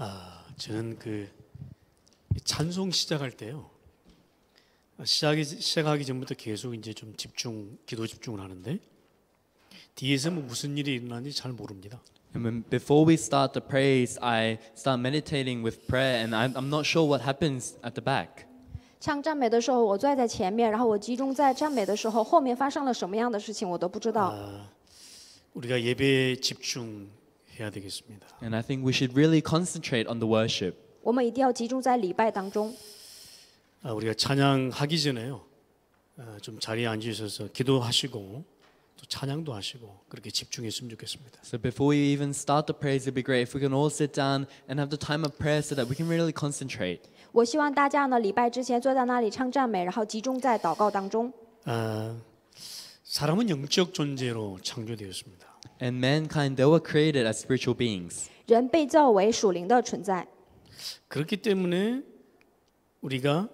아, 저는 그 찬송 시작할 때요. 시작이 시작하기 전부터 계속 이제 좀 집중 기도 집중을 하는데 뒤에서 뭐 무슨 일이 일어나는지 잘 모릅니다. before we start the praise, I start meditating with prayer, and I'm, I'm not sure what happens at the back. 唱赞美的时候，我坐在前面，然后我集中在赞美的时候，后面发生了什么样的事情我都不知道。 아, 우리가 예배에 집중 해야 되겠습니다. And I think we should really concentrate on the worship. 我们一定要集中在礼拜当中。 아, 우리가 찬양하기 전에요. 아, 좀 자리에 앉으셔서 기도하시고 또 찬양도 하시고 그렇게 집중했으면 좋겠습니다. So before you even start the praise, it'd be great if we can all sit down and have the time of prayer so that we can really concentrate. 我希望大家呢，礼拜之前坐在那里唱赞美，然后集中在祷告当中。 아, 사람은 영적 존재로 창조되었습니다. and mankind they were created as spiritual beings. 人被造为属灵的存在， 그렇기 때문에 우리가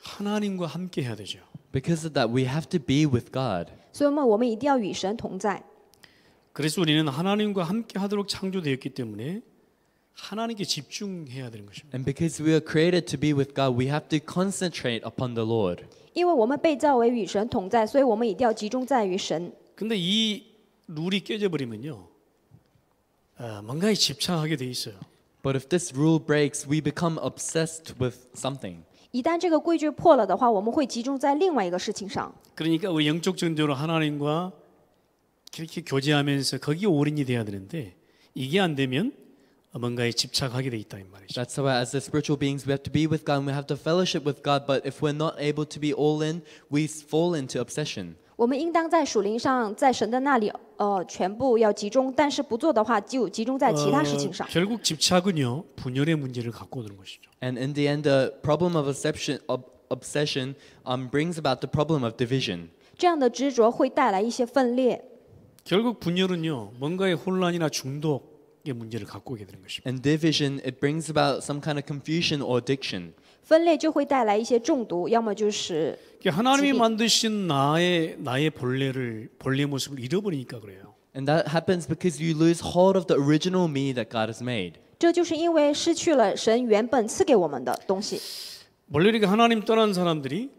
하나님과 함께 해야 되죠. Because of that we have to be with God. 所以我们我们一定要与神同在。 그래서 우리는 하나님과 함께 하도록 창조되었기 때문에 하나님께 집중해야 되는 것입니다. And because we are created to be with God, we have to concentrate upon the Lord. 因为我们被造为与神同在，所以我们一定要集中在于神。근데 이 룰이 깨져버리면요, 아, 뭔가에 집착하게 돼 있어요. But if this rule breaks, we become obsessed with something. 一旦这个规矩破了的话，我们会集中在另外一个事情上。 그러니까 우리 영적 전도로 하나님과 그렇게 교제하면서 거기에 올인이 돼야 되는데 이게 안 되면 뭔가에 집착하게 돼 있다 이 말이죠. That's why as the spiritual beings we have to be with God, and we have to fellowship with God, but if we're not able to be all in, we fall into obsession. 我们应当在属灵上，在神的那里，呃，全部要集中。但是不做的话，就集中在其他事情上。And in the end, the problem of obsession brings about the problem of division. 这样的执着会带来一些分裂。And division it brings about some kind of confusion or addiction. 分裂就会带来一些中毒要么就是 하나님이 만드신 나의 나의 본래를 본래 모습을 잃어버리니까 그래요. And that happens because you lose hold of the original me that God has made. 这就是因为失去了神原本赐给我们的东西。 멀리리가 하나님 떠난 사람들이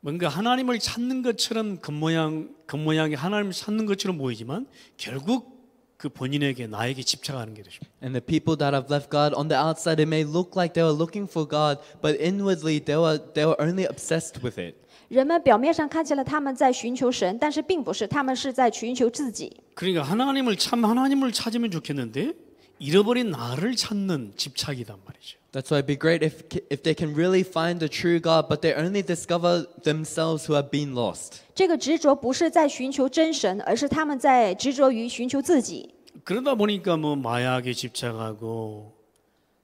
뭔가 하나님을 찾는 것처럼 겉모양 겉모양이 하나님을 찾는 것처럼 보이지만 결국 그 본인에게 나에게 집착하는 게 되십니다. And the people that have left God on the outside, it may look like they were looking for God, but inwardly they were they were only obsessed with it. 人们表面上看起来他们在寻求神，但是并不是，他们是在寻求自己。그러니까 하나님을 참 하나님을 찾으면 좋겠는데. 잃어버린 나를 찾는 집착이단 말이죠. That's why it'd be great if if they can really find the true God, but they only discover themselves who have been lost. 这个执着不是在寻求真神，而是他们在执着于寻求自己。 그러다 보니까 뭐 마약에 집착하고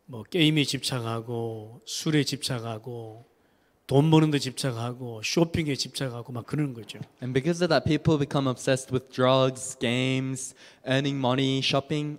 뭐 게임에 집착하고 술에 집착하고 돈 버는 데 집착하고 쇼핑에 집착하고 막 그런 거죠. And because of that people become obsessed with drugs, games, earning money, shopping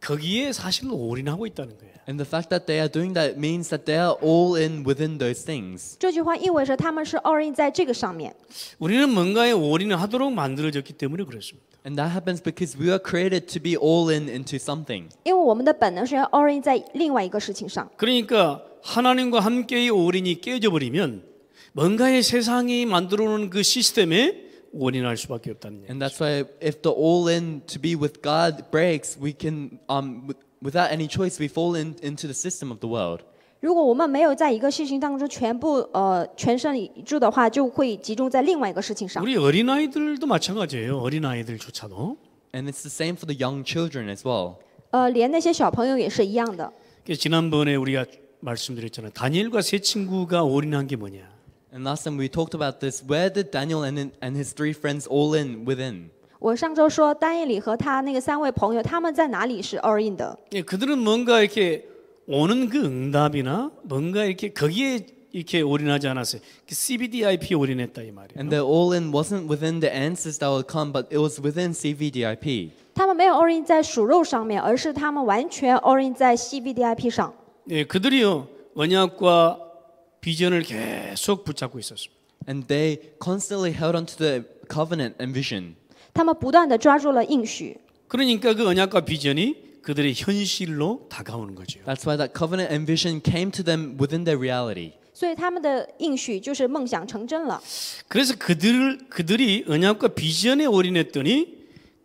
거기에 사실 올인하고 있다는 거예요. And the fact that they are doing that means that they are all in within those things. 这句话意味着他们是 우리는 뭔가에 올인을 하도록 만들어졌기 때문에 그렇습니다. And that happens because we are created to be all in into something. 因为我们的本能是要 all in 在另外一个事情上. 그러니까 하나님과 함께의 올인이 깨져버리면 뭔가의 세상이 만들어놓은 그 시스템에 올인할 수밖에 없다는 얘기죠. And that's why if the all in to be with God breaks, we can um without any choice we fall in, into the system of the world. 如果我们没有在一个事情当中全部呃全身以注的话，就会集中在另外一个事情上。 우리 어린 아이들도 마찬가지예요. 어린 아이들조차도. And it's the same for the young children as well. 呃，连那些小朋友也是一样的。 지난번에 우리가 말씀드렸잖아요. 다니엘과 세 친구가 올인한 게 뭐냐? And last time we talked about this. Where did Daniel and, and his three friends all in within? 我上周说丹耶里和他那个三位朋友他们在哪里是 all in 的？ 예, 그들은 뭔가 이렇게 오는 그 응답이나 뭔가 이렇게 거기에 이렇게 올인하지 않았어요. CBDIP 올인했다 이 And the all in wasn't within the answers that would come, but it was within CVDIP. 他们没有 all in 在属肉上面，而是他们完全 all in 在 CBDIP 上。예, 그들이요 언약과 비전을 계속 붙잡고 있었습니다. And they constantly held on to the covenant and vision. 他们不断地抓住了应许。 그러니까 그 언약과 비전이 그들의 현실로 다가오는 거죠. That's why that covenant and vision came to them within their reality. 所以他们的应许就是梦想成真了。 그래서 그들 그들이 언약과 비전에 올인했더니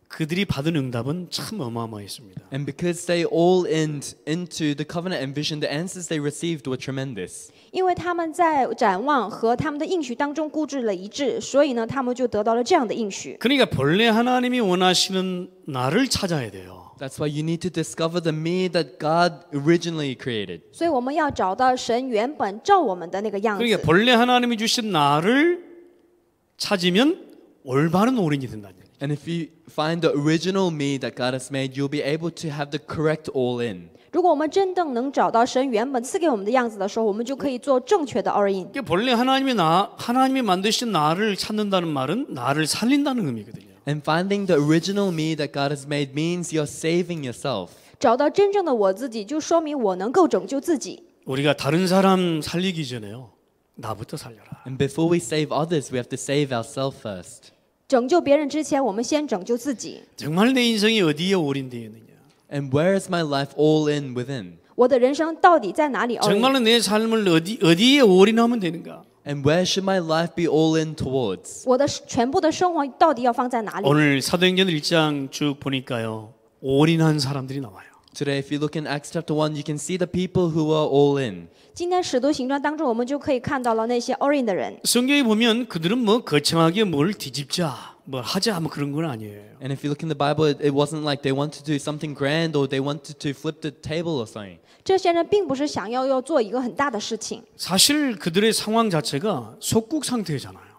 그들이 받은 응답은 참 어마어마했습니다. And because they all in into the covenant and vision, the answers they received were tremendous. 因为他们在展望和他们的应许当中固执了一致，所以呢，他们就得到了这样的应许。그러니까본래하나님이원하시는나를찾아야돼요 That's why you need to discover the me that God originally created. 所以我们要找到神原本照我们的那个样子。그러니까본래하나님이주신나를찾으면올바른어른이된다는 And if you find the original me that God has made, you'll be able to have the correct all in. 如果我们真正能找到神原本赐给我们的样子的时候，我们就可以做正确的 a l in。 이게 본래 하나님이 나 하나님이 만드신 나를 찾는다는 말은 나를 살린다는 의미거든요. And finding the original me that God has made means you're saving yourself. 找到真正的我自己，就说明我能够拯救自己。 우리가 다른 사람 살리기 전에요. 나부터 살려라. And before we save others, we have to save ourselves first. 拯救别人之前，我们先拯救自己。정말 내 인생이 어디에 올인되어 느냐 And where is my life all in within? 我的人生到底在哪里 정말로 내 삶을 어디 어디에 올인하면 되는가? And where should my life be all in towards? 我的全部的生活到底要放在哪里？ 오늘 사도행전 1장 쭉 보니까요. 올인한 사람들이 나와요. Today, if you look in Acts chapter 1, you can see the people who were all in. 今天使徒行传当中，我们就可以看到了那些 all in 的人。 성경에 보면 그들은 뭐 거창하게 뭘 뒤집자, 뭘 하자 뭐 그런 건 아니에요. And if you look in the Bible, it, it wasn't like they wanted to do something grand or they wanted to flip the table or something. 这些人并不是想要要做一个很大的事情， 사실 그들의 상황 자체가 속국 상태잖아요.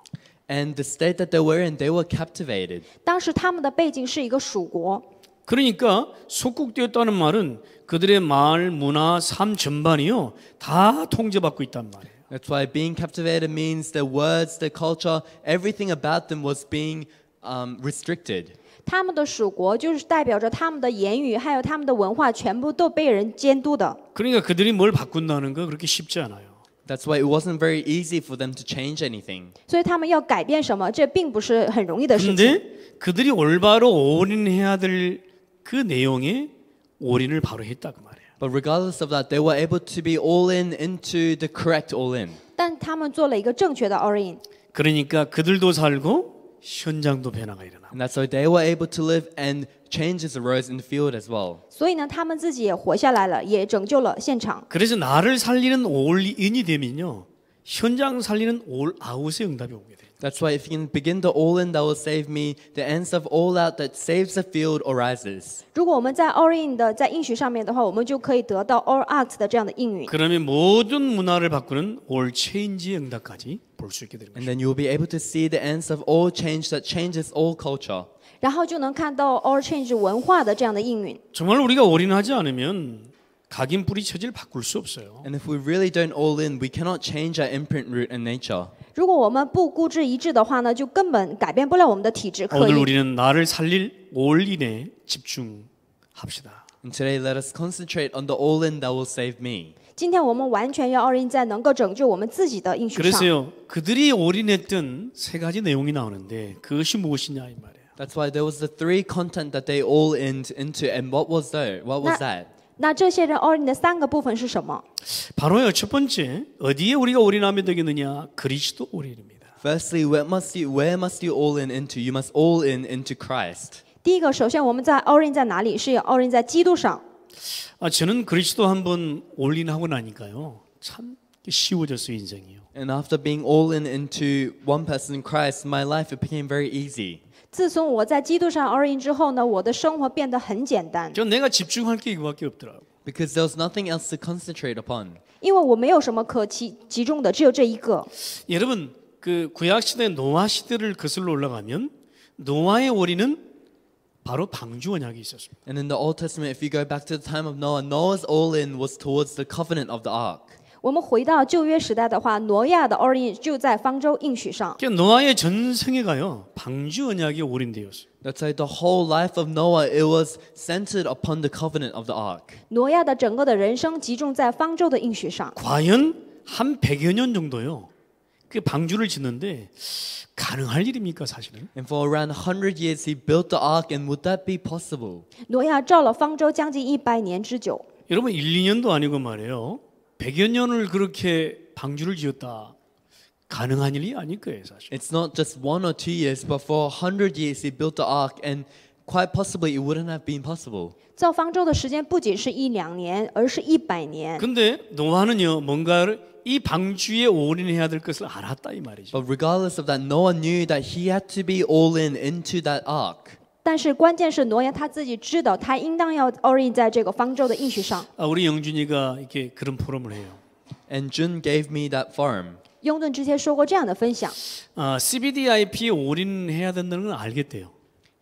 And the state that they were in, they were captivated. 当时他们的背景是一个蜀国， 그러니까 속국되었다는 말은 그들의 말, 문화, 삶 전반이요 다 통제받고 있단 말이에요. That's why being captivated means their words, their culture, everything about them was being um, restricted. 他们的属国就是代表着他们的言语还有他们的文化全部都被人监督的。 그러니까 그들이 뭘 바꾼다는 거 그렇게 쉽지 않아요. That's why it wasn't very easy for them to change anything. 所以他们要改变什么，这并不是很容易的事情。 근데 그들이 올바로 올인해야 될그 내용에 올인을 바로 했다 그 말이에요. But regardless of that, they were able to be all in into the correct all in. 但他们做了一个正确的 all in. 그러니까 그들도 살고 현장도 변화가 일어나. And that's so they were able to live and changes arose in the field as well. 所以呢，他们自己也活下来了，也拯救了现场。그래서 나를 살리는 all in이 되면요. 현장 살리는 올 아웃의 응답이 오게 돼. That's why if you begin the all in that will save me, the ends of all out that saves the field arises. 如果我们在 all in 的在应许上面的话，我们就可以得到 all out 的这样的应允。 그러면 모든 문화를 바꾸는 all change의 응답까지 볼 수 있게 되는 거죠. And then you will be able to see the ends of all change that changes all culture. 然后就能看到 all change 文化的这样的应允。정말 우리가 올인하지 않으면 각인 뿌리 체질 바꿀 수 없어요. And if we really don't all in, we cannot change our imprint root and nature. 如果我们不孤注一掷的话呢，就根本改变不了我们的体质。 오늘 우리는 나를 살릴 올인에 집중합시다. And today, let us concentrate on the all in that will save me. 今天我们完全要奥运在能够拯救我们自己的应许上。 그래서요 그들이 올인했던 세 가지 내용이 나오는데 그것이 무엇이냐 이 말이에요. That's why there was the three content that they all in into, and what was that? What was that? 那这些人 orange 的三个部分是什么？바로요 첫 번째 어디에 우리가 올인하면 되겠느냐 그리스도 올인입니다. Firstly, where must you where must you all in into? You must all in into Christ. 第一个，首先我们在 orange 在哪里？是 orange 在基督上。아 저는 그리스도 한번 올인하고 나니까요 참 쉬워졌어요 인생이요. And after being all in into one person Christ, my life it became very easy. 自从我在基督上而言之后呢，我的生活变得很简单。전 내가 집중할 게 이거밖에 없더라고. Because there was nothing else to concentrate upon. 因为我没有什么可集集中的，只有这一个。 여러분 그 구약 시대 노아 시대를 거슬러 올라가면 노아의 원인은 바로 방주 언약이 있었습니다. And in the Old Testament, if you go back to the time of Noah, Noah's all-in was towards the covenant of the ark. 我们回到旧约时代的话，挪亚的 origin 就在方舟应许上。 노아의 전 생애가요 방주 언약이 오린되었어요. That's like the whole life of Noah. It was centered upon the covenant of the ark. 挪亚的整个的人生集中在方舟的应许上。 과연 한 100여 년 정도요. 그 방주를 짓는데 가능할 일입니까 사실은? And for around 100 years he built the ark and would that be possible? 노아 造了方舟将近100年之久。여러분 1, 2년도 아니고 말이에요. 100여 년을 그렇게 방주를 지었다. 가능한 일이 아닐 거예요, 사실. It's not just one or two years, but for 100 years he built the ark and quite possibly it wouldn't have been possible. 造方舟的时间不仅是一两年，而是一百年。 근데 노아는요, 뭔가를 이 방주에 올인해야 될 것을 알았다 이 말이죠. But regardless of that, Noah knew that he had to be all in into that ark. 但是关键是挪亚他自己知道，他应当要 orient 在这个方舟的应许上。 아, 우리 영준이가 이렇게 그런 포럼을 해요. And Jun gave me that farm. 雍顿之前说过这样的分享， 아, c b d i p 올인해야 된다는 걸 알겠대요.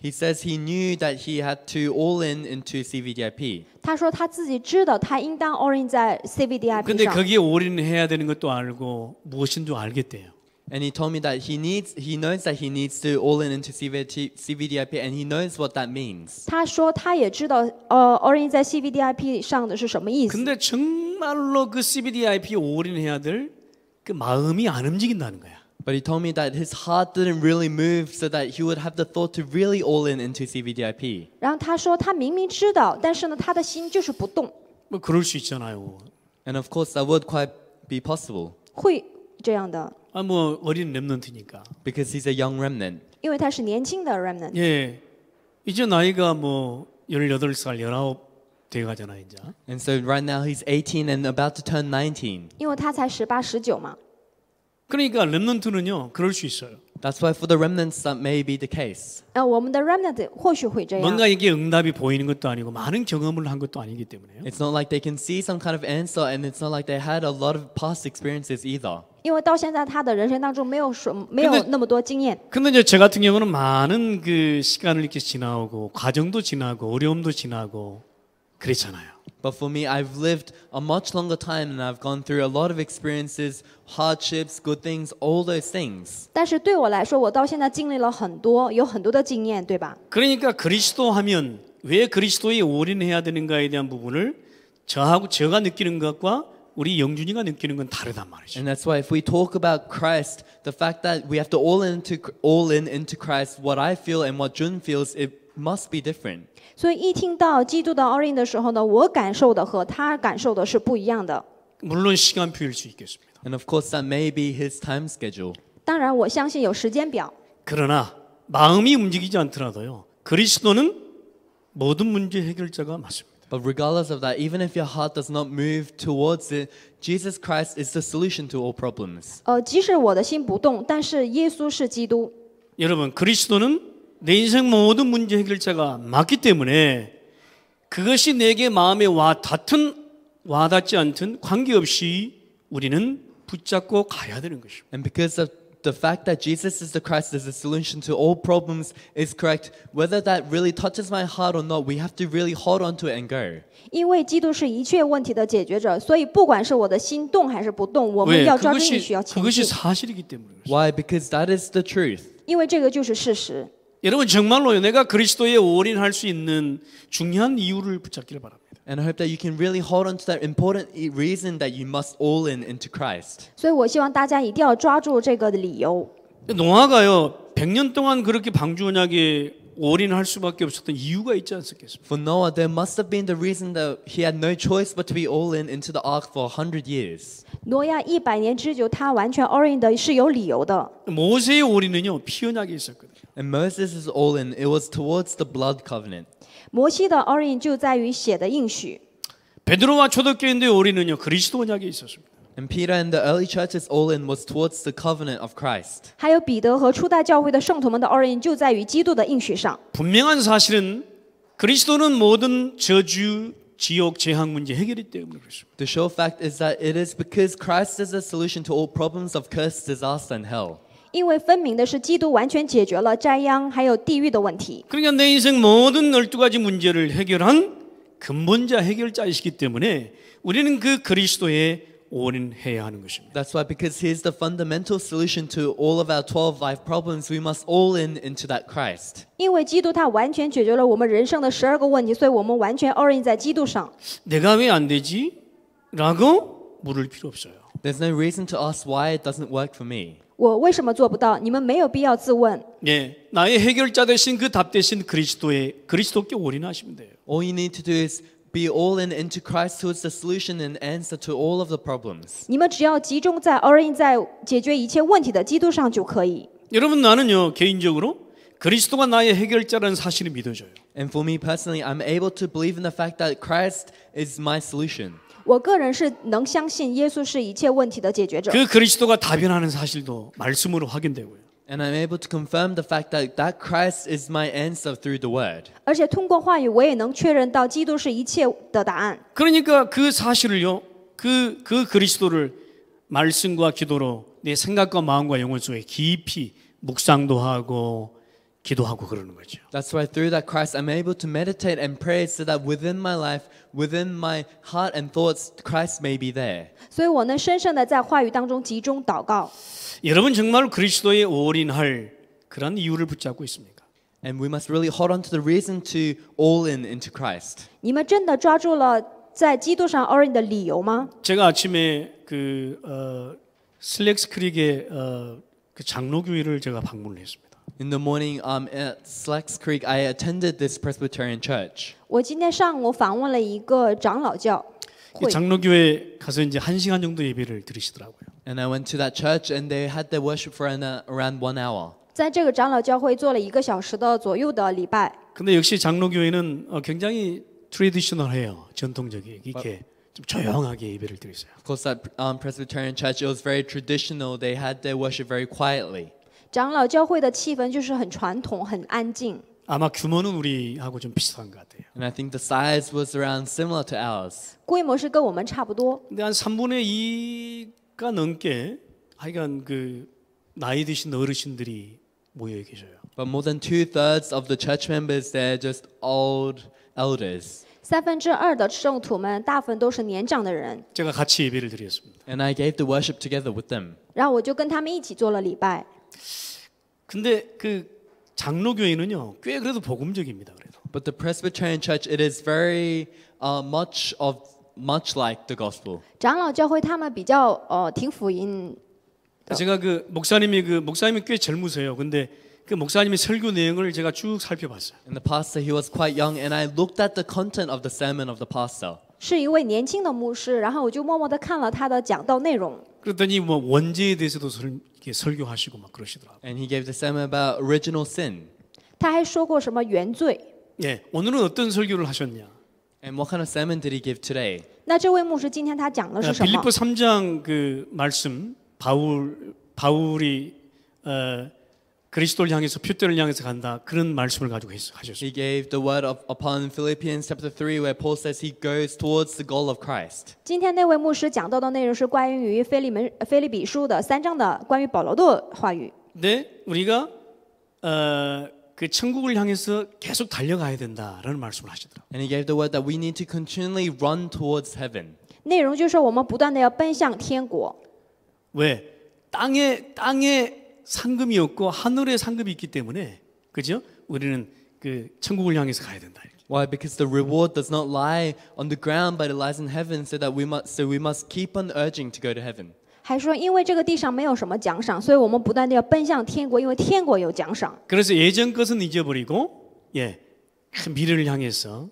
He says he knew that he had to all in into CVDIP, 他说他自己知道他应当 orient 在 CVDIP 근데 거기에 올인해야 되는 것도 알고 무엇인 줄 알겠대요. And he told me that he needs, he knows that he needs to all in into CVDIP, and he knows what that means. 他说他也知道，呃，all in 在 CVDIP 上的是什么意思。 근데 정말로 그 CBDIP 마음이 안 움직인다는 거야. But he told me that his heart didn't really move, so that he would have the thought to really all in into CVDIP. 然后他说他明明知道，但是呢，他的心就是不动。뭐 그럴 수 있잖아요. And of course, that would quite be possible. 会 这样的。啊뭐 어린 렘넌트니까. Because he's a young remnant. 因为他是年轻的 remnant. 예. 이제 나이가 뭐 18살, 19 돼가잖아 이제. And so right now he's 18 and about to turn 19. 因为他才18,19嘛. 그러니까 렘넌트는요 그럴 수 있어요. That's why for the remnants that may be the case. 아, 我们的 remnant 或许会这样. 뭔가 이게 응답이 보이는 것도 아니고 많은 경험을 한 것도 아니기 때문에요. It's not like they can see some kind of answer, and it's not like they had a lot of past experiences either. 因为到现在他的人生当中没有什没有那么多经验。 근데 이제 저 같은 경우는 많은 그 시간을 이렇게 지나오고 과정도 지나고 어려움도 지나고 그랬잖아요. But for me, I've lived a much longer time and I've gone through a lot of experiences, hardships, good things, all those things. 但是对我来说，我到现在经历了很多，有很多的经验，对吧？ 그러니까 그리스도 하면 왜 그리스도에 올인해야 되는가에 대한 부분을 저하고 제가 느끼는 것과 우리 영준이가 느끼는 건 다르단 말이죠. And that's why if we talk about Christ, the fact that we have to all in to all in into Christ, what I feel and what Jun feels, it must be different. 所以一听到基督的 all in 的时候呢，我感受的和他感受的是不一样的。 물론 시간표일 수 있겠습니다. And of course that may be his time schedule. 当然，我相信有时间表。 그러나 마음이 움직이지 않더라도요. 그리스도는 모든 문제 해결자가 맞습니다. But regardless of that, even if your heart does not move towards it, Jesus Christ is the solution to all problems. 呃，即使我的心不动，但是耶稣是基督。 여러분, 그리스도는 내 인생 모든 문제 해결자가 맞기 때문에 그것이 내게 마음에 와 닿든 와 닿지 않든 관계없이 우리는 붙잡고 가야 되는 것입니다. And because of the fact that Jesus is the Christ is the solution to all problems is correct. Whether that really touches my heart or not, we have to really hold on to it and go. 因为基督是一切问题的解决者，所以不管是我的心动还是不动，我们要抓住你需要前进。그것 Why? Because that is the truth. 因为这个就是事实。 여러분 정말로 내가 그리스도에 올인할 수 있는 중요한 이유를 붙잡기를 바랍니다. And I hope that you can really hold on to that important reason that you must all in into Christ. 所以我希望大家一定要抓住这个理由。 노아가요 100년 동안 그렇게 방주 언약에 올인할 수밖에 없었던 이유가 있지 않았겠습니까? For Noah, there must have been the reason that he had no choice but to be all in into the ark for a 100 years. 挪亚一百年之久，他完全 orient 是有理由的。 모세의 올인은요 피언약에 있었거든요. And Moses' all-in, it was towards the blood covenant. 摩西的 orient 就在于血的应许。 베드로와 초대교인들의 올인은요 그리스도 언약에 있었습니다. And Peter and the early church's all-in was towards the covenant of Christ. 还有彼得和初代教会的圣徒们的 orient 就在于基督的应许上。 분명한 사실은 그리스도는 모든 저주 지역 재앙 문제 해결이 때문에 그렇습니다. The sure fact is that it is because Christ is the solution to all problems of curse, disaster, and hell. 因为分明的是，基督完全解决了灾殃还有地狱的问题。 그러니까 내 인생 모든 12가지 문제를 해결한 근본자 해결자이시기 때문에 우리는 그 그리스도의 올인해야 하는 것입니다. That's why because he is the fundamental solution to all of our 12 life problems we must all in into that Christ. 因为基督他完全解决了我们人生的十二个问题，所以我们完全 all in 在基督上。 내가 왜 안 되지? 라고 물을 필요 없어요. There's no reason to ask why it doesn't work for me. 我为什么做不到？你们没有必要自问。 예, 나의 해결자 대신 그 답 대신 그리스도의 그리스도께 올인하시면 돼요. All you need to do is Be all in into Christ, who is the solution and answer to all of the problems. 你们只要集中在 all in 在解决一切问题的基督上就可以。 여러분 나는요 개인적으로 그리스도가 나의 해결자라는 사실을 믿어줘요. And for me personally, I'm able to believe in the fact that Christ is my solution. 我个人是能相信耶稣是一切问题的解决者。그 그리스도가 답변하는 사실도 말씀으로 확인되고요. And I'm able to confirm the fact that that Christ is my answer through the word. 而且通过话语，我也能确认到基督是一切的答案。 그러니까 그 사실을요, 그, 그 그리스도를 말씀과 기도로 내 생각과 마음과 영혼 속에 깊이 묵상도 하고 기도하고 그러는 거죠. That's why through that Christ I'm able to meditate and pray so that within my life, within my heart and thoughts, Christ may be there. 所以我能深深的在话语当中集中祷告。 여러분 정말 그리스도에 올인할 그런 이유를 붙잡고 있습니까? And we must really hold on to the reason to all in into Christ. 你们真的抓住了在基督上 all in 的理由吗? 제가 아침에 그 어, 슬렉스 크릭의 어, 그 장로교회를 제가 방문했습니다. In the morning, um, at Slacks Creek, I attended this Presbyterian church. 我今天上午访问了一个长老教会，장로교 가서 이제 한 시간 정도 예배를 드리시더라고요. And I went to that church, and they had their worship for an, around one hour. 在这个长老教会做了一个小时的左右的礼拜。 근데 역시 장로교회는 굉장히 트레디셔널해요. 전통적이에요. 이렇게 좀 조용하게 예배를 드렸어요. Of course, that um, Presbyterian church, it was very traditional. They had their worship very quietly. 长老教会的气氛就是很传统，很安静。 아마 규모는 우리하고 좀 비슷한 것 같아요. And I think the size was around similar to ours. 规模是跟我们差不多。 근데 한 3분의 2가 넘게 하여간 그 나이 드신 어르신들이 모여 계셔요. But more than two thirds of the church members there just old elders. 三分之二的圣徒们大部分都是年长的人。 제가 같이 예배를 드렸습니다. And I gave the worship together with them. 然后我就跟他们一起做了礼拜。 근데 그 장로 교회는요 꽤 그래도 복음적입니다 그래도. But the Presbyterian Church it is very uh, much of much like the gospel. 长老教会他们比较呃挺福音。 제가 그 목사님이 그 목사님이 꽤 젊으세요. 근데 그 목사님의 설교 내용을 제가 쭉 살펴봤어요. And the pastor he was quite young and I looked at the content of the sermon of the pastor. 是一位年轻的牧师，然后我就默默的看了他的讲道内容。 그랬더니 뭐 원죄에 대해서도 설, 교하시고막 그러시더라고요. And he gave the sermon about original sin. 他还说过什么原罪？ 예, 오늘은 어떤 설교를 하셨냐? And what kind of sermon did he give today? 那这位牧师今天他讲的是什么？ 빌립보 3장 그 말씀 바울 바울이 어, 그리스도를 향해서 퓨테를 향해서 간다. 그런 말씀을 가지고 하셨어요. He gave the word of, upon Philippians chapter 3 where Paul says he goes towards the goal of Christ. 今天那位牧师讲到的内容是关于腓立门腓立比书的三章的关于保罗的话语。네 우리가 어, 그 천국을 향해서 계속 달려가야 된다라는 말씀을 하시더라고요. And he gave the word that we need to continually run towards heaven. 内容就是我们不断的要奔向天国。왜 땅에 땅에 상금이 없고 하늘의 상급이 있기 때문에 그죠? 우리는 그 천국을 향해서 가야 된다. Why? Because the reward does not lie on the ground, but it lies in heaven. So that we must, so we must keep on urging to go to heaven. 还说，因为这个地上没有什么奖赏，所以我们不断的要奔向天国，因为天国有奖赏。 그래서 예전 것은 잊어버리고, 예, 그 미래를 향해서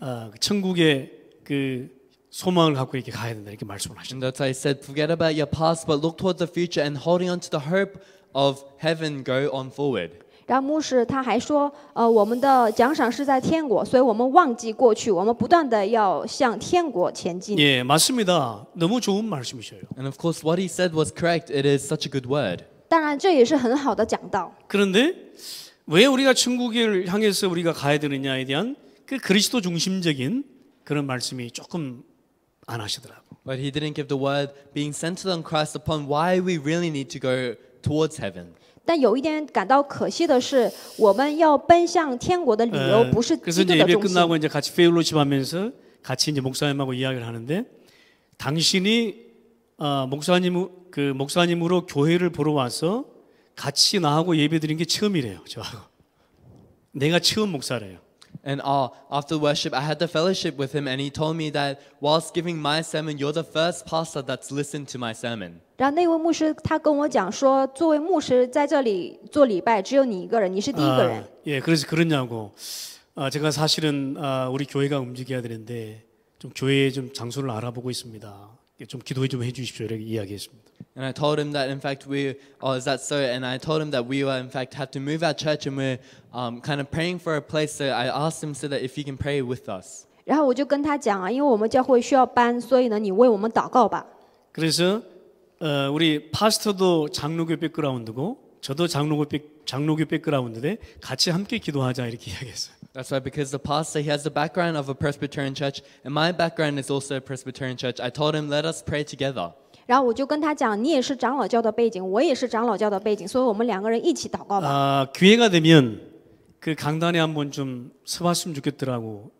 어, 천국의 그 소망을 갖고 이렇게 가야 된다 이렇게 말씀을 하신다. That's why I said forget about your past but look towards the future and holding on to the hope of heaven go on forward. 然后牧师他还说，呃，我们的奖赏是在天国，所以我们忘记过去，我们不断的要向天国前进。 예, 맞습니다. 너무 좋은 말씀이셔요. And of course what he said was correct. It is such a good word. 当然这也是很好的讲道。 그런데 왜 우리가 천국을 향해서 우리가 가야 되느냐에 대한 그 그리스도 중심적인 그런 말씀이 조금 안 하시더라고. But he didn't give the word being centered on Christ upon why we really need to go towards heaven. 但有一点感到可惜的是，我们要奔向天国的理由不是基 그래서 이제 끝나고 이제 같이 페일로십 하면서 같이 이제 목사님하고 이야기를 하는데 당신이 아, 목사님 그 목사님으로 교회를 보러 와서 같이 나하고 예배 드린 게 처음이래요. 저하고. 내가 처음 목사래요. and awe. After worship, I had the fellowship with him, and he told me that whilst giving my sermon, you're the first pastor that's listened to my sermon. 然后那位牧师他跟我讲说，作为牧师在这里做礼拜，只有你一个人，你是第一个人。 예, 그래서 그러냐고. 아, 제가 사실은 우리 교회가 움직여야 되는데 좀 교회에 좀 장소를 알아보고 있습니다. 좀 기도해 좀 해주십시오. 이렇게 이야기했습니다. And I told him that in fact we, oh is that so? And I told him that we were in fact have to move our church and we're um, kind of praying for a place. So I asked him so that if he can pray with us. 然后我就跟他讲啊，因为我们教会需要搬，所以呢，你为我们祷告吧。 그래서 어, 우리 파스터도 장로교 백그라운드고 저도 장로교 백 장로교 백그라운드인데 같이 함께 기도하자 이렇게 이야기했어요. That's right, because the pastor he has the background of a Presbyterian church, and my background is also a Presbyterian church. I told him, let us pray together. 然后我就跟他讲，你也是长老教的背景，我也是长老教的背景，所以我们两个人一起祷告吧。 아, 기회가 되면 그 강단에 한번 좀 서봤으면 좋겠더라고.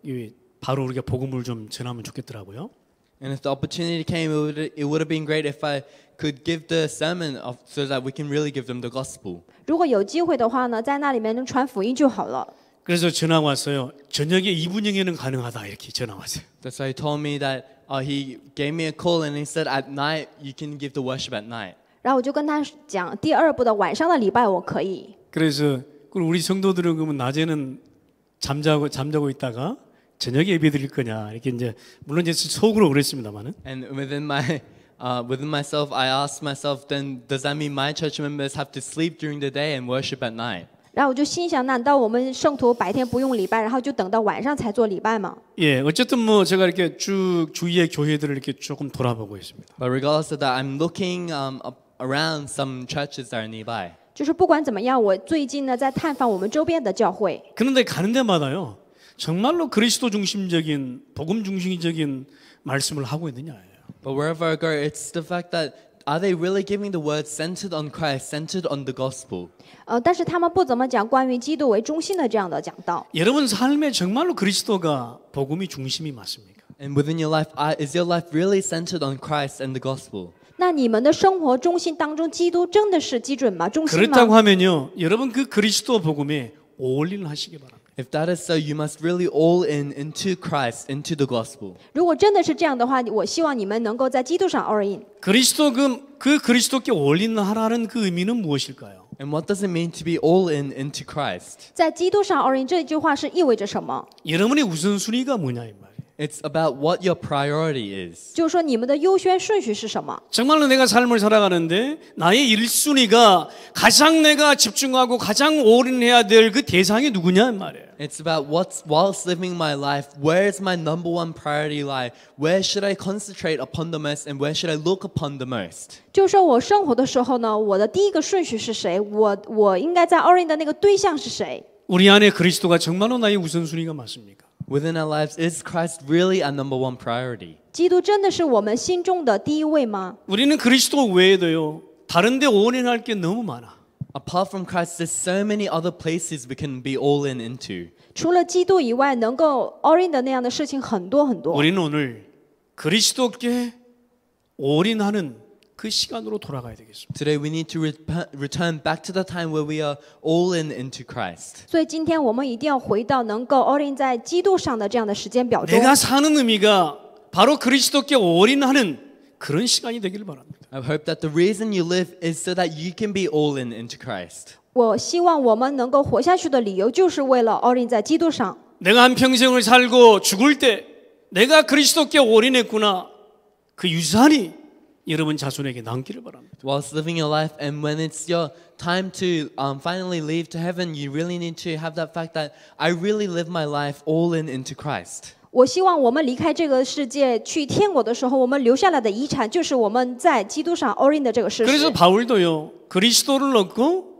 바로 우리가 복음을 좀 전하면 좋겠더라고요. And if the opportunity came, it would, it would have been great if I could give the sermon of, so that we can really give them the gospel. 如果有机会的话呢，在那里面能传福音就好了。 그래서 전화 왔어요. 저녁에 이분영에는 가능하다 이렇게 전화 왔어요. That's why he told me that uh, he gave me a call and he said at night you can give the worship at night. 然后我就跟他讲，第二部的晚上的礼拜我可以。 그래서 우리 성도들은 그러면 낮에는 잠자고 잠자고 있다가 저녁에 예배 드릴 거냐 이렇게 이제 물론 이제 속으로 그랬습니다만은. And within my uh, within myself, I asked myself, then does that mean my church members have to sleep during the day and worship at night? 然后我就心想，难道我们圣徒白天不用礼拜，然后就等到晚上才做礼拜吗？ 예, 어쨌든 뭐 제가 이렇게 쭉 주위의 교회들을 이렇게 조금 돌아보고 있습니다. But regardless of that, I'm looking um, around some churches that are nearby. 就是不管怎么样，我最近呢在探访我们周边的教会。 그런데 가는 데마다요. 정말로 그리스도 중심적인 복음 중심적인 말씀을 하고 있느냐. But wherever I go, it's the fact that Are they really giving the word centered on Christ, centered on the gospel? 呃，但是他们不怎么讲关于基督为中心的这样的讲道。 여러분 삶에 정말로 그리스도가 복음이 중심이 맞습니까? And within your life, is your life really centered on Christ and the gospel? 那你们的生活中心当中，基督真的是基准吗？中心吗？ 그렇다고 하면요, 여러분 그 그리스도 복음에 올인하시기 바랍니다. If that is so, you must really all in into Christ, into the gospel. 如果真的是这样的话，我希望你们能够在基督上 all in。 그리스도 그, 그 그리스도께 올린하라는그 의미는 무엇일까요? And what does it mean to be all in into Christ? 在基督上 all in 这句话是意味着什么？ 여러분의 우선순위가 뭐냐 이말 It's about what your priority is. 就是说你们的优先顺序是什么？ 정말로 내가 삶을 살아가는데 나의 일순위가 가장 내가 집중하고 가장 올인해야 될 그 대상이 누구냐 이 말이에요. It's about what's whilst living my life, where is my number one priority lie? Where should I concentrate upon the most and where should I look upon the most? 就说我生活的时候呢我的第一个顺序是谁我我应该在 orient 的那个对象是谁？ 우리 안에 그리스도가 정말로 나의 우선순위가 맞습니까? Within our lives, is Christ really our number one priority? 基督真的是我们心中的第一位吗？ 우리는 그리스도 외에도요 다른데 원인할 게 너무 많아. Apart from Christ, there's so many other places we can be all in into. 除了基督以外，能够 all in 的那样的事情很多很多。 우리는 오늘 그리스도께 올인하는 그 시간으로 돌아가야 되겠습니다. Today we need to re- t u r n back to the time where we are all in into Christ. 所以今天我们一定要回到能够 all in 在基督上的这样的时间表中。 내가 사는 의미가 바로 그리스도께 올인하는 그런 시간이 되기를 바랍니다. I hope that the reason you live is so that you can be all in into Christ. 我希望我们能够活下去的理由，就是为了 all in 在基督上。 내가 한 평생을 살고 죽을 때 내가 그리스도께 올인했구나. 그 유산이 여러분 자손에게 남기를 바랍니다. Whilst living your life, and when it's your time to um, finally leave to heaven, you really need to have that fact that I really live my life all in into Christ. 我希望我们离开这个世界去天国的时候，我们留下来的遗产就是我们在基督上 o r i n 的这个事实。 그래서 바울도요 그리스도를 얻고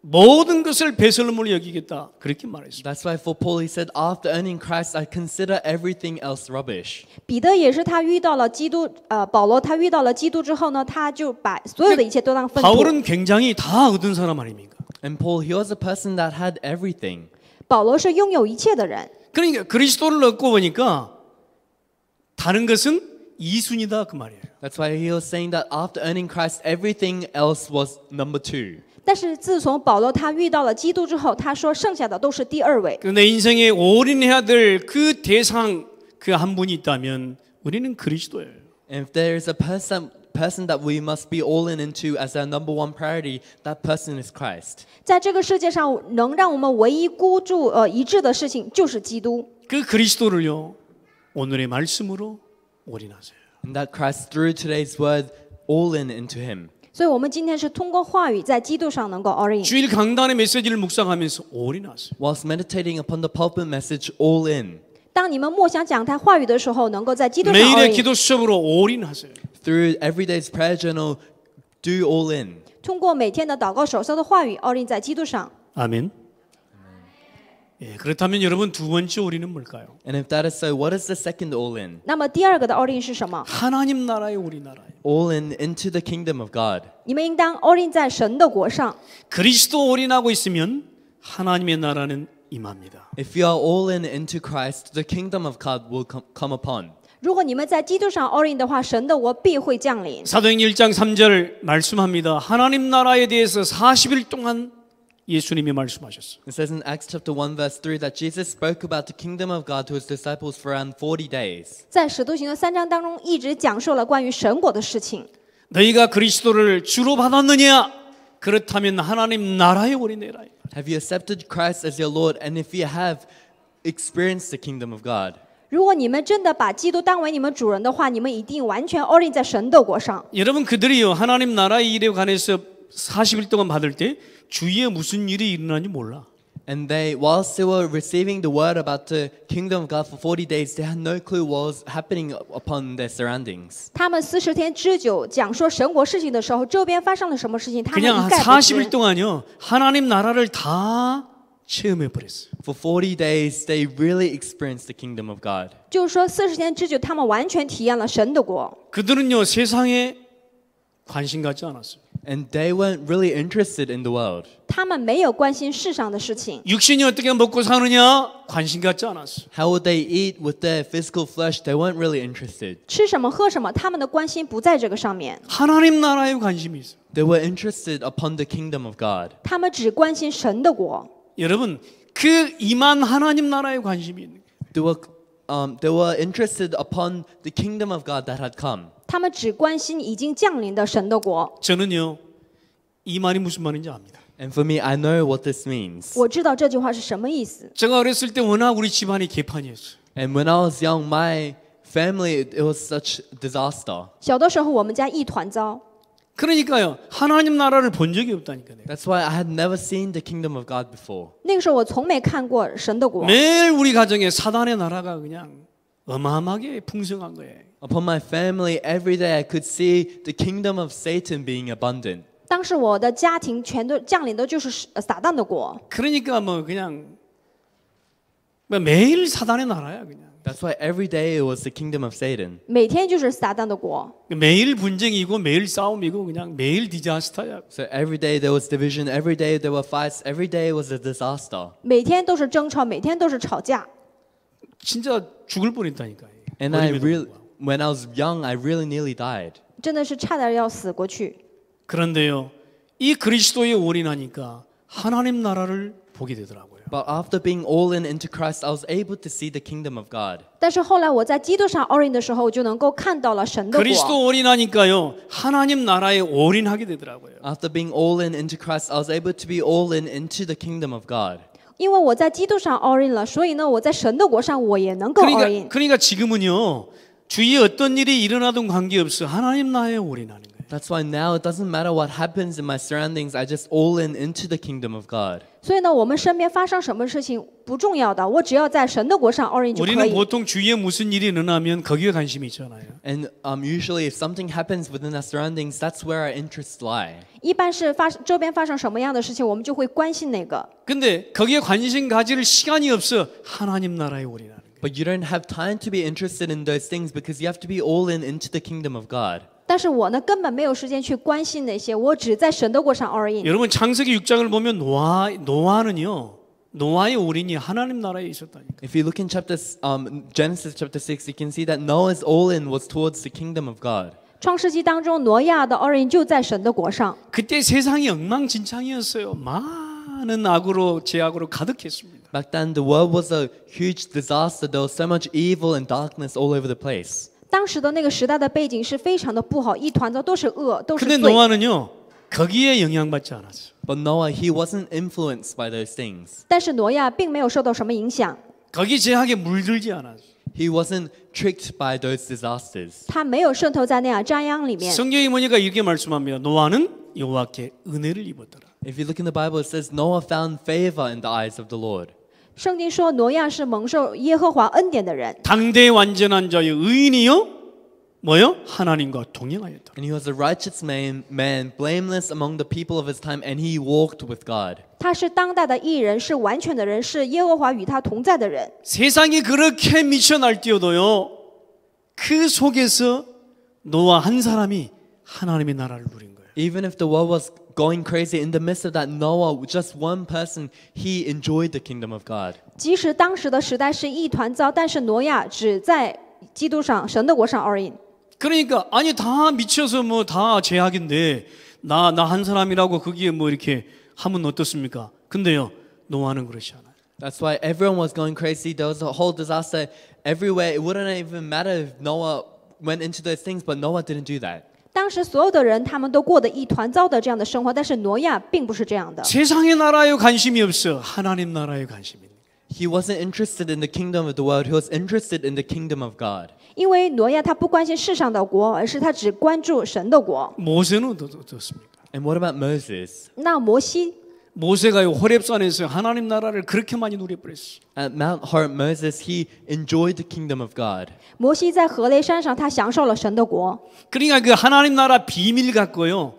모든 것을 배설물로 여기겠다 그렇게 말했습니다. That's why for Paul he said after earning Christ I consider everything else rubbish. 彼得也是他遇到了基督，呃，保罗他遇到了基督之后呢，他就把所有的一切都当粪土。 바울은 굉장히 다 얻은 사람 아닙니까? And Paul he was a person that had everything. 保罗是拥有一切的人。 그러니까 그리스도를 얻고 보니까 다른 것은 이순이다 그 말이에요. That's why he was saying that after earning Christ, everything else was number two. 但是自从保罗他遇到了基督之后，他说剩下的都是第二位。 근데 인생에 올인해야 될그 대상 그 한 분이 있다면 우리는 그리스도예요. If there is a person person that we must be all in into as our number one priority, that person is Christ. 在这个世界上，能让我们唯一孤注呃一致的事情就是基督。그 그리스도를요 오 말씀으로 올인하세요. And that Christ through today's word, all in into Him. 所以我们今天是通过话语在基督上能够 o r i n 주일 강단의 메시지를 묵상하면서 올인하세요. Whilst meditating upon the pulpit message, all in. 当你们默想讲台话语的时候，能够在基督上 매일의 i e n t 기도 수첩으로 올인하세요. through every day's prayer journal, do all in. 通过每天的祷告、手上的话语，all in 在基督上。 아멘. 예, 그렇다면 여러분 두 번째 올인은 뭘까요? And if that is so, what is the second all in? 那么第二个的 all in 是什么？ 하나님 나라의 우리나라요 All in into the kingdom of God. 你们应当 all in 在神的国上。 그리스도 올인하고 있으면 하나님의 나라는 임합니다. If you are all in into Christ, the kingdom of God will come upon. 如果你们在基督上 orient 的话，神的国必会降临。 사도행 1장 3절 말씀합니다. 하나님 나라에 대해서 40일 동안 예수님이 말씀하셨어 It says in Acts chapter 1 verse 3 that Jesus spoke about the kingdom of God to his disciples for around 40 days. 在使徒行传三章当中，一直讲述了关于神国的事情。 너희가 그리스도를 주로 받았느냐? 그렇다면 하나님 나라에 올인해라. Have you accepted Christ as your Lord? And if you have, experience the kingdom of God. 如果你们真的把基督当为你们主人的话，你们一定完全 orient 在神的国上。여러분그들이요하나님나라의일에관해서40일동안받을때주위에무슨일이일어나는지몰라 And they, whilst they were receiving the word about the kingdom of God for 40 days, they had no clue what was happening upon their surroundings. 他们40天之久讲说神国事情的时候，周边发生了什么事情，他们一概不知。그냥40일 동안요 하나님 나라를 다 체험해 버렸어요. For 40 days they really experienced the kingdom of God. 就是说40天之久他们完全体验了神的国. 그들은요 세상에 관심 갖지 않았어요. And they weren't really interested in the world. 他们没有关心世上的事情. 육신이 어떻게 먹고 사느냐 관심 갖지 않았어. How would they eat with their physical flesh? They weren't really interested. 吃什么喝什么，他们的关心不在这个上面. 하나님 나라에 관심이 있어. They were interested upon the kingdom of God. 他们只关心神的国. 여러분 그 이만 하나님 나라에 관심이 있는 거예요. They were, um, they were interested upon the kingdom of God that had come. 他们只关心已经降临的神的国. 저는요 이 말이 무슨 말인지 압니다. And for me, I know what this means. 我知道这句话是什么意思. 제가 어렸을 때 워낙 우리 집안이 개판이었어요. And when I was young, my family it was such disaster. 小的时候我们家一团糟. 그러니까요. 하나님 나라를 본 적이 없다니까 내가. That's why I had never seen the kingdom of God before. 那个时候我从没看过神的国. 매일 우리 가정에 사단의 나라가 그냥 어마어마하게 풍성한 거예요. Upon my family every day I could see the kingdom of Satan being abundant. 当时我的家庭全都降临的就是撒旦的国. 그러니까 뭐 그냥 뭐 매일 사단의 나라야 그냥. That's why every day it was the kingdom of Satan. 每天就是撒旦的国。 매일 분쟁이고 매일 싸움이고 그냥 매일 디자스터야. So every day there was division, every day there were fights, every day was a disaster. 每天都是争吵，每天都是吵架。 진짜 죽을 뻔했다니까. And I really, when I was young, I really nearly died. 真的是差点要死过去。그런데요, 이 그리스도의 원인하니까 하나님 나라를 보게 되더라고요. But after being all in into Christ, I was able to see the kingdom of God. 但是后来我在基督上 all in 的时候，我就能够看到了神的国。 그리스도 올인하니까요, 하나님 나라에 올인하게 되더라고요. After being all in into Christ, I was able to be all in into the kingdom of God. 因为我在基督上 all in 了，所以呢，我在神的国上我也能够 all in。 그러니까 그러니까 지금은요, 주위에 어떤 일이 일어나든 관계없어 하나님 나라에 올인하는 거예요. That's why now it doesn't matter what happens in my surroundings. I just all in into the kingdom of God. 所以呢，我们身边发生什么事情不重要的，我只要在神的国上 all in 就可 우리는 以。 보통 주위에 무슨 일이 일어나면 거기에 관심이 있잖아요. And um, usually, if something happens within our surroundings, that's where our interests lie. 一般是发周边发生什么样的事情，我们就会关心哪个。But you don't have time to be interested in those things because you have to be all in into the kingdom of God. 但是我呢根本没有时间去关心那些，我只在神的国上 all in。 여러분 창세기 6장을 보면 노아 노아는요. 노아의 올인이 하나님 나라에 있었다. If you look in chapter um, Genesis chapter 6, you can see that Noah's all-in was towards the kingdom of God. 创世纪当中，挪亚的 그때 세상이 엉망진창이었어요. 많은 악으로 죄악으로 가득했습니다. Back then, the world was a huge disaster. There was so much evil and darkness all over the place. 当时的那个时代的背景是非常的不好，一团糟，都是恶，都是 근데 罪。 노아는요 거기에 영향받지 않았어요. But Noah, he wasn't influenced by those things. 但是挪亚并没有受到什么影响， 거기 제약에 물들지 않았어요. He wasn't tricked by those disasters. 他没有渗透在那样张殃里面。 성경이 보니까 이렇게 말씀합니다. 노아는 여호와께 은혜를 입었더라. If you look in the Bible, it says Noah found favor in the eyes of the Lord. 圣经说挪亚是蒙受耶和华恩典的人。 당대 완전한 자의 의인이요 뭐요? 하나님과 동행하였다. And he was a righteous man, man, blameless among the people of his time, and he walked with God. 他是当代的艺人，是完全的人，是耶和华与他同在的人。 세상이 그렇게 미쳐 날뛰어도요. 그 속에서 노아 한 사람이 하나님의 나라를 누린 거예요. Even if the world was going crazy in the midst of that Noah, just one person, he enjoyed the kingdom of God. 即使当时的时代是一团糟，但是挪亚只在基督上、神的国上 all in。 그러니까 아니 a 미쳐서 뭐다 죄악인데 나 That's why everyone was going crazy. There was a whole disaster everywhere. It wouldn't even matter if Noah went into those things, but Noah didn't do that. 当时所有的人他们都过得一团糟的这样的生活，但是挪亚并不是这样的。세상의나라에관심이없어하나님나라에관심이 He wasn't interested in the kingdom of the world. He was interested in the kingdom of God. 因为挪亚他不关心世上的国，而是他只关注神的国。摩西呢？And what about Moses? 那摩西？ 모세가요 호렙산에서 하나님 나라를 그렇게 많이 누려버렸어. At Mount h o r e Moses he enjoyed the kingdom of God. 모세 在何雷山上，他享受了神的国。그러니까 그 하나님 나라 비밀 갖고요,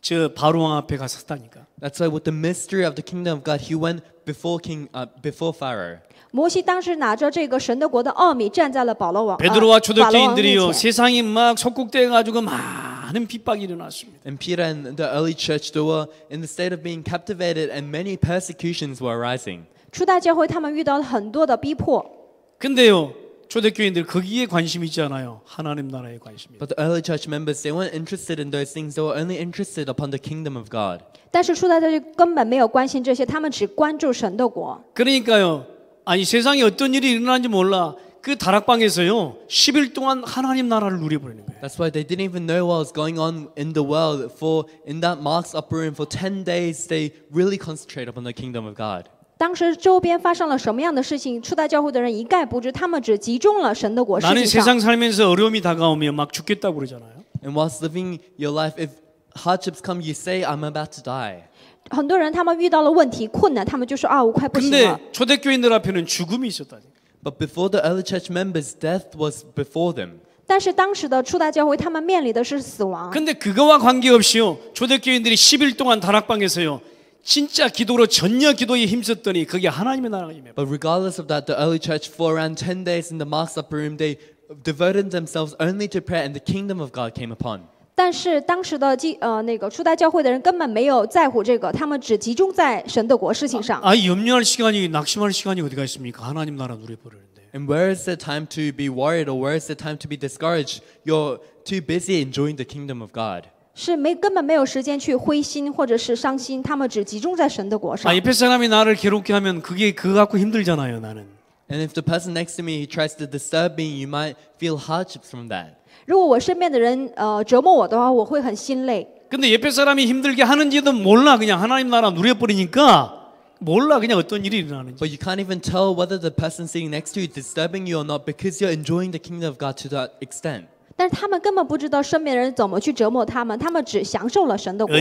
저 바로왕 앞에 가섰다니 That's why with the mystery of the kingdom of God, he went before King uh, before Pharaoh. 摩西当时拿着这个神的国的奥秘，站在了保罗王。베드로와초대교인들이요세상이막속국돼가지고막 많은 핍박이 일어났습니다. And Peter and the early church they were in the state of being captivated and many persecutions were arising. 初代教会他们遇到了很多的逼迫。근데요 초대교인들 거기에 관심 있잖아요. 하나님 나라에 관심이. But the early church members they weren't interested in those things. They were only interested upon the kingdom of God. 但是初代的根本没有关心这些，他们只关注神的国. 그러니까요. 아니 세상에 어떤 일이 일어나는지 몰라. 그 다락방에서요. 10일 동안 하나님 나라를 누려버리는 거예요. That's why they didn't even know what was going on in the world. For in that Mark's upper room for 10 days they really concentrate upon the kingdom of God. 当时周边发生了什么样的事情初代教会的人一概不知他们只集中了神的果 나는 세상 살면서 어려움이 다가오면 막 죽겠다고 그러잖아요. And whilst living your life, if hardships come, you say, I'm about to die. 很多人他们遇到了问题、困难，他们就说啊，我快不行了。 근데 초대교인들 앞에는 죽음이 있었다니. But before the early church members, death was before them. 但是当时的初代教会，他们面临的是死亡。 근데 그거와 관계없이요. 초대교인들이 10일 동안 다락방에서요. 진짜 기도로 전혀 기도에 힘썼더니 그게 하나님의 나라입니다. But regardless of that, the early church for around 10 days in the Mark's upper room, they devoted themselves only to prayer, and the kingdom of God came upon. 但是当时的基呃那个初代教会的人根本没有在乎这个，他们只集中在神的国事情上。아 염려할 시간이 낙심할 시간이 어디가 있습니까? 하나님 나라 누려 버리는데. And where is the time to be worried or where is the time to be discouraged? You're too busy enjoying the kingdom of God. 是没根本没有时间去灰心或者是伤心，他们只集中在神的国上。아 에페소 사람이 나를 괴롭게 하면 그게 그거 갖고 힘들잖아요, 나는. And if the person next to me he tries to disturb me, you might feel hardships from that. 如果我身边的人呃折磨我的话，我会很心累。 근데 에페소 사람이 힘들게 하는지도 몰라 그냥 하나님 나라 누려버리니까 몰라 그냥 어떤 일이 일어나는지. But you can't even tell whether the person sitting next to you is disturbing you or not because you're enjoying the kingdom of God to that extent. 但是他们根本不知道身边人怎么去折磨他们，他们只享受了神的国。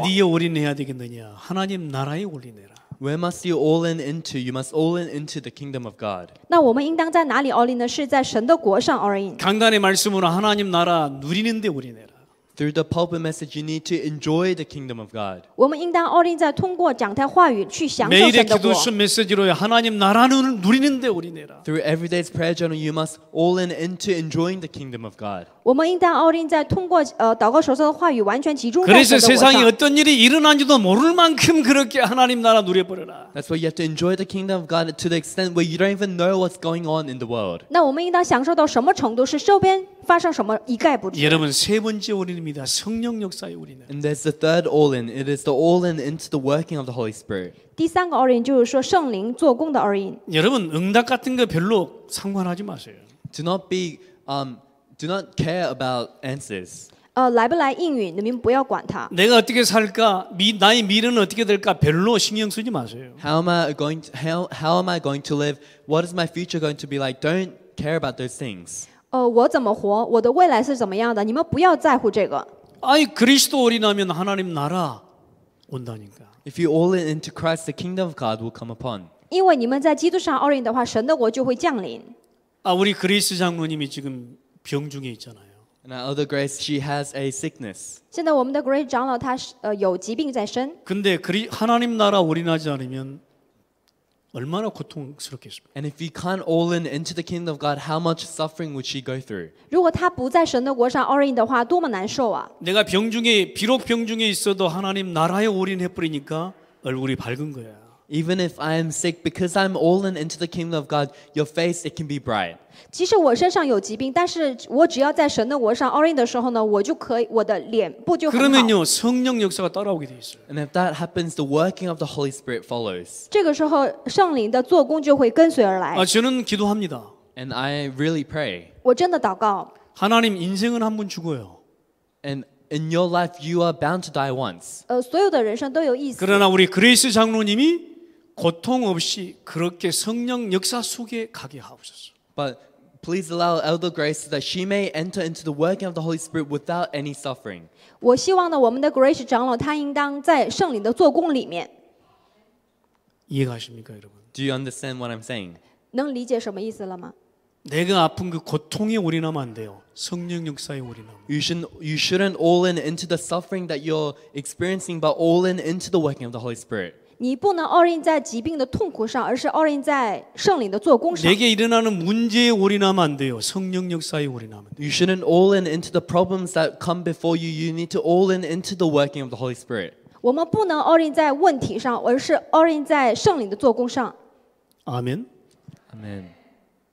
那我们应当在哪里 all in 呢？是在神的国上 all in。我们应当 all in 在通过讲台话语去享受神的国。通过每天的祷告呢，you must all in into enjoying the kingdom of God。 그래서 세상에 어떤 일이 일어난지도 모를 만큼 그렇게 하나님 나라 누려버려라. That's why you have to enjoy the kingdom of God to the extent where you don't even know what's going on in the world. 那我们应当享受到什么程度是周边发生什么一概不知。 여러분 세 번째 원인입니다. 성령 역사의 원인. And there's the third all-in. It is the all-in into the working of the Holy Spirit. 第三个 all-in 就是说圣灵做工的 all-in。 여러분 응답 같은 거 별로 상관하지 마세요. Do not be um Do not care about answers. 어, 来不来应允, 너는 不要管它. 내가 어떻게 살까? 미, 나의 미래는 어떻게 될까? 별로 신경 쓰지 마세요. How am I going to, how, how am I going to live? What is my future going to be like? Don't care about those things. 哦，我怎么活，我的未来是怎么样的，你们不要在乎这个。 아이 그리스도 올인하면 하나님 나라 온다니까. If you all in into Christ, the kingdom of God will come upon. 因为你们在基督上 orient 的话，神的国就会降临。아 우리 그리스 장로님이 지금 병 중에 있잖아요. Now, Elder Grace, she has a sickness. 现在我们的 Grace 长老她呃有疾病在身。 근데 그리 하나님 나라 올인하지 않으면 얼마나 고통스럽겠습니까? And if we can't all in into the kingdom of God, how much suffering would she go through? 如果她不在神的国上 all in 的话，多么难受啊！ 내가 병 중에 비록 병 중에 있어도 하나님 나라에 올인해 버리니까 얼굴이 밝은 거야. Even if I am sick, because I'm all in into the kingdom of God, your face it can be bright. 即使我身上有疾病，但是我只要在神的国上 all in 的时候呢，我就可以我的脸部就很好。 그러면요 성령 역사가 따라오게 돼 있어요. And if that happens, the working of the Holy Spirit follows. 这个时候圣灵的做工就会跟随而来。아 저는 기도합니다. And I really pray. 我真的祷告。 하나님 인생은 한 번 죽어요. And in your life you are bound to die once. 呃，所有的人生都有意思。그러나 우리 그레스 장로님이 고통 없이 그렇게 성령 역사 속에 가게 하옵소서. But please allow elder grace that she may enter into the working of the Holy Spirit without any suffering. 我希望呢，我们的 Grace 长老他应当在圣灵的做工里面。 여러분? Do you understand what I'm saying? 能理解什么意思了吗？ 아픈 그 고통에 올인하면 안 돼요. 성령 역사에 올인하면. You shouldn't you shouldn't all in into the suffering that you're experiencing, but all in into the working of the Holy Spirit. 你不能 orient 在疾病的痛苦上，而是 orient 在圣灵的做工上。 내게 일어나는 문제에 올인하면 안 돼요. 성령 역사에 올인하면 돼요. You shouldn't all in into the problems that come before you. You need to all in into the working of the Holy Spirit. 我们不能 orient 在问题上，而是 orient 在圣灵的做工上。 아멘. 아멘.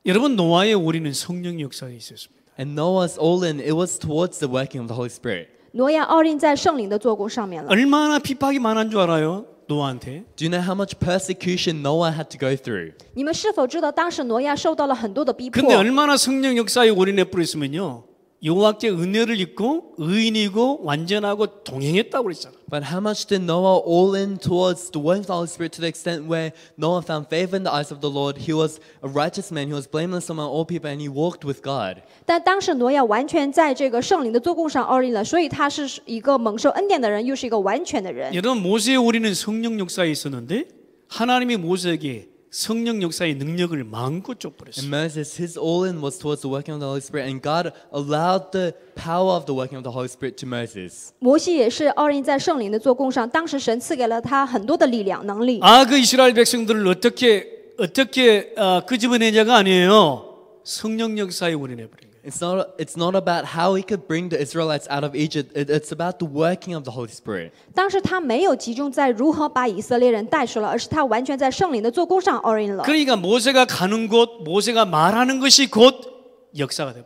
여러분 노아의 올인은 성령 역사에 있었습니다. And Noah's all in, it was towards the working of the Holy Spirit. 노아 奥林在圣灵的做工上面了。 얼마나 핍박이 많은 줄 알아요? 노아한테 Do you know how much persecution Noah had to go through? 你们是否知道当时挪亚受到了很多的逼迫？ 근데 얼마나 성령 역사의 원인에 뿌렸으면요. 여호와께 은혜를 입고 의인이고 완전하고 동행했다고 그랬잖아. But how much did Noah all in towards the work of the Holy Spirit to the extent where Noah found favor in the eyes of the Lord? He was a righteous man, he was blameless among all people, and he walked with God. 但当时挪亚完全在这个圣灵的做工上奥立了，所以他是一个蒙受恩典的人，又是一个完全的人。여러분 모세의 오리는 성령 역사에 있었는데 하나님이 모세에게 성령 역사의 능력을 마음껏 줘버렸어요. And Moses, his all in was towards the working of the Holy Spirit, and God allowed the power of the working of the Holy Spirit to Moses. 摩西也是奥印在圣灵的做工上，当时神赐给了他很多的力量、能力。 아, 그 이스라엘 백성들을 어떻게 어떻게 아, 끄집어내냐가 아니에요. 성령 역사에 올인해버려. It's not, it's not about how he could bring the Israelites out of Egypt. It, it's about the working of the Holy Spirit. 当时他没有集中在如何把以色列人带出来，而是他完全在圣灵的做工上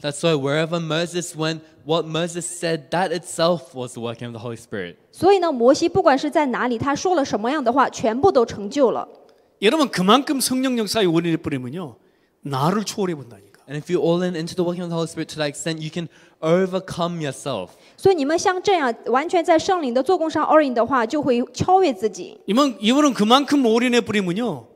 That's why wherever Moses went, what Moses said, that itself was the working of the Holy Spirit. 所以呢，摩西不管是在哪里，他说了什么样的话，全部都成就了。여러분 그만큼 성령 역사의 원인의 뿌리면요 나를 초월해 본다니. And if you all in into the working of the Holy Spirit to that extent, you can overcome yourself. 所以你们像这样完全在圣灵的做工上 all in 的话，就会超越自己。 이번 이분은 그만큼 올인해 뿌리면요.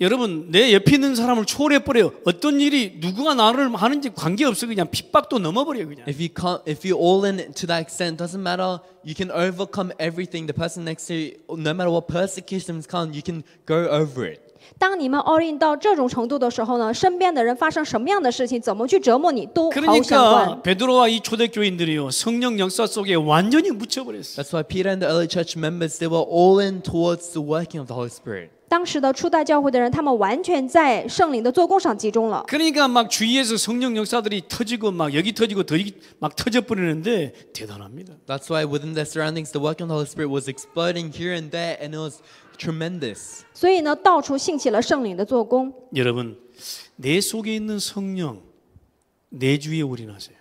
여러분 내 옆에 있는 사람을 초월해 버려요. 어떤 일이 누구가 나를 하는지 관계없어 그냥 핍박도 넘어버려 그냥. If you come, if you all in to that extent, doesn't matter. You can overcome everything. The person next to you, no matter what persecutions come, you can go over it. 当你们 all in 到这种程度的时候呢，身边的人发生什么样的事情，怎么去折磨你，都毫相关 그러니까。 베드로와 이 초대교인들이요 성령 역사 속에 완전히 묻혀버렸어. That's why Peter and the early church members, they were all in towards the working of the Holy Spirit. 当时的初代教会的人，他们完全在圣灵的做工上集中了。 그러니까 막 주위에서 성령 역사들이 터지고 막 여기 터지고 저기 막 터져버리는데 대단합니다. That's why within their surroundings, the working of the Holy Spirit was exploding here and there, and it was tremendous. 所以呢，到处兴起了圣灵的做工。 여러분, 내 속에 있는 성령 내 주위에 올인하세요.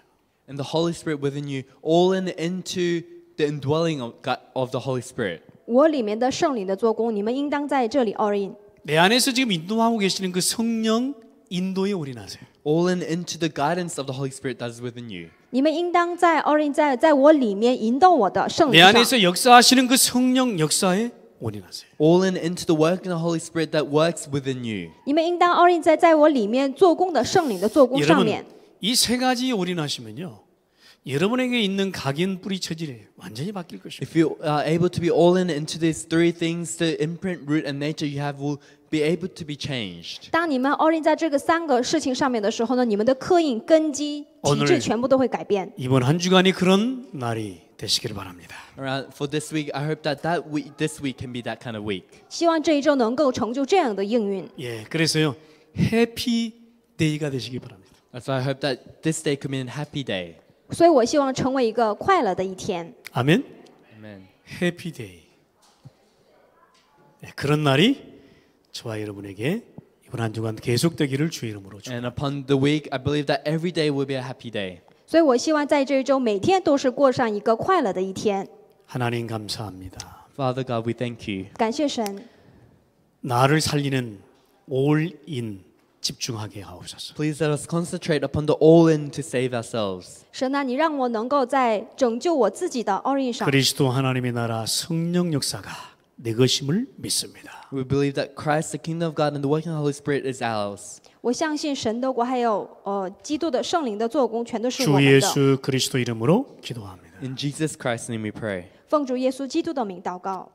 And the Holy Spirit within you, all in into the indwelling of, God, of the Holy Spirit. 我里面的圣灵的做工，你们应当在这里 all in。내 안에서 지금 인도하고 계시는 그 성령 인도에 올인하세요. All in into the guidance of the Holy Spirit that is within you. 你们应当在 all in 在在我里面引导我的圣灵내 上。 안에서 역사하시는 그 성령 역사에 올인하세요. All in into the work in the Holy Spirit that works within you. 你们应当 all in 在在我里面做工的圣灵的做工上面。 이세 가지 올인하시면요. 여러분에게 있는 각인 뿌리체질이 완전히 바뀔 것입니다. If you are able to be all in into these three things, t h imprint, root, and nature you have will be able to be changed. 当你们 all in 在这个三个事情上面的时候呢，你们的刻印、根基、体质全部都会改变。이번 한 주간이 그런 날이 되시길 바랍니다. Right, for this week, I hope that that week, this week can be that kind of week. 希望这一周能够成就这样的应运。 예, 그래서요 해피 데이가 되시길 바랍니다. So I hope that this day can be a happy day. 所以我希望成为一个快乐的一天。 아멘. Amen. 해피 데이. 네, 그런 날이 저와 여러분에게 이번 한 주간 계속되기를 주의 이름으로 축. And upon the week, I believe that every day will be a happy day. 所以我希望在这一周每天都是过上一个快乐的一天。 하나님 감사합니다. Father God, we thank you. 感谢神， 나를 살리는 올인 집중하게 하옵소서. Please let us concentrate upon the all in to save ourselves. 神呐、你让我能够在拯救我自己的奥运上， 그리스도 하나님의 나라 성령 역사가 내 것임을 믿습니다. We believe that Christ, the kingdom of God, and the working of the Holy Spirit is ours. 我相信神的国，还有呃基督的圣灵的做工，全都是我的。奉主耶稣基督的名祷告。